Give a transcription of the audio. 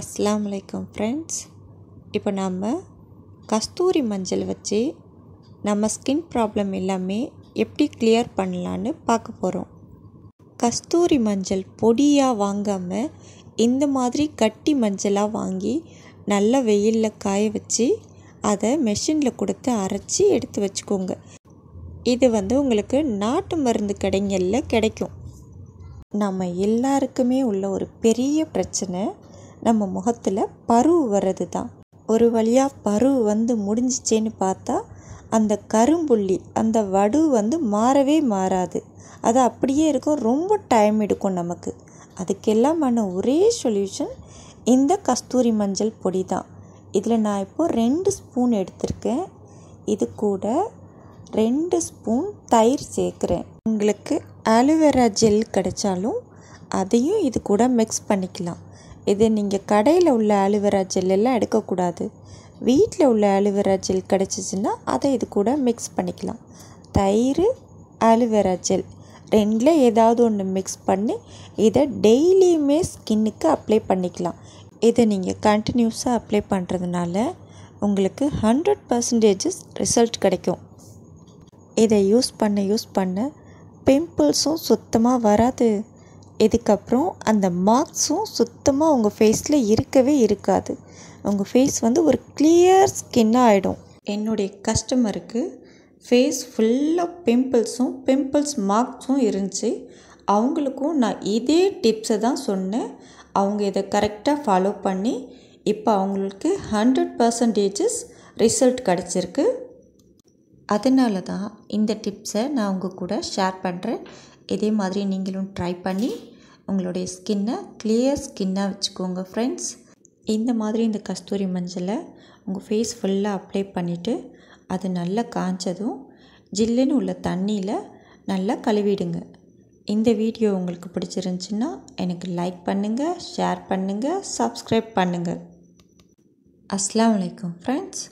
அஸ்லாம் வலைக்கம் ஃப்ரெண்ட்ஸ் இப்போ நம்ம கஸ்தூரி மஞ்சள் வச்சு நம்ம ஸ்கின் ப்ராப்ளம் எல்லாமே எப்படி கிளியர் பண்ணலான்னு பார்க்க போகிறோம் கஸ்தூரி மஞ்சள் பொடியாக வாங்காமல் இந்த மாதிரி கட்டி மஞ்சளாக வாங்கி நல்லா வெயிலில் காய வச்சு அதை மெஷினில் கொடுத்து அரைச்சி எடுத்து வச்சுக்கோங்க இது வந்து உங்களுக்கு நாட்டு மருந்து கடைங்களில் கிடைக்கும் நம்ம எல்லாருக்குமே உள்ள ஒரு பெரிய பிரச்சனை நம்ம முகத்தில் பரு வர்றது தான் ஒரு வழியாக பரு வந்து முடிஞ்சிச்சேன்னு பார்த்தா அந்த கரும்புள்ளி அந்த வடு வந்து மாறவே மாறாது அது அப்படியே இருக்கும் ரொம்ப டைம் எடுக்கும் நமக்கு அதுக்கெல்லாமான ஒரே சொல்யூஷன் இந்த கஸ்தூரி மஞ்சள் பொடி தான் இதில் நான் இப்போது ரெண்டு ஸ்பூன் எடுத்திருக்கேன் இது கூட ரெண்டு ஸ்பூன் தயிர் சேர்க்குறேன் உங்களுக்கு ஆலோவேரா ஜெல் கிடைச்சாலும் அதையும் இது கூட மிக்ஸ் பண்ணிக்கலாம் இது நீங்கள் கடையில் உள்ள அலுவரா ஜெல் எல்லாம் எடுக்கக்கூடாது வீட்டில் உள்ள அலுவரா ஜெல் கிடச்சிச்சின்னா அதை இது கூட மிக்ஸ் பண்ணிக்கலாம் தயிர் அலுவரா ஜெல் ரெண்டில் ஏதாவது ஒன்று மிக்ஸ் பண்ணி இதை டெய்லியுமே ஸ்கின்னுக்கு அப்ளை பண்ணிக்கலாம் இதை நீங்கள் கண்டினியூஸாக அப்ளை பண்ணுறதுனால உங்களுக்கு ஹண்ட்ரட் பர்சன்டேஜஸ் ரிசல்ட் கிடைக்கும் இதை யூஸ் பண்ண யூஸ் பண்ண பிம்பிள்ஸும் சுத்தமாக வராது இதுக்கப்புறம் அந்த மார்க்ஸும் சுத்தமாக உங்கள் ஃபேஸில் இருக்கவே இருக்காது உங்கள் ஃபேஸ் வந்து ஒரு கிளியர் ஸ்கின்னாக ஆகிடும் என்னுடைய கஸ்டமருக்கு ஃபேஸ் ஃபுல்லாக பிம்பிள்ஸும் பிம்பிள்ஸ் மார்க்ஸும் இருந்துச்சு அவங்களுக்கும் நான் இதே டிப்ஸை தான் சொன்னேன் அவங்க இதை கரெக்டாக ஃபாலோ பண்ணி இப்போ அவங்களுக்கு ஹண்ட்ரட் பர்சன்டேஜஸ் ரிசல்ட் கிடச்சிருக்கு அதனால தான் இந்த டிப்ஸை நான் உங்கள் கூட ஷேர் பண்ணுறேன் இதே மாதிரி நீங்களும் ட்ரை பண்ணி உங்களுடைய ஸ்கின்னை கிளியர் ஸ்கின்னாக வச்சுக்கோங்க ஃப்ரெண்ட்ஸ் இந்த மாதிரி இந்த கஸ்தூரி மஞ்சளை உங்கள் ஃபேஸ் ஃபுல்லாக அப்ளை பண்ணிவிட்டு அது நல்லா காய்ச்சதும் ஜில்லுன்னு உள்ள தண்ணியில் நல்லா கழுவிடுங்க இந்த வீடியோ உங்களுக்கு பிடிச்சிருந்துச்சின்னா எனக்கு லைக் பண்ணுங்கள் ஷேர் பண்ணுங்கள் சப்ஸ்கிரைப் பண்ணுங்கள் அஸ்லாம் வலைக்கம் ஃப்ரெண்ட்ஸ்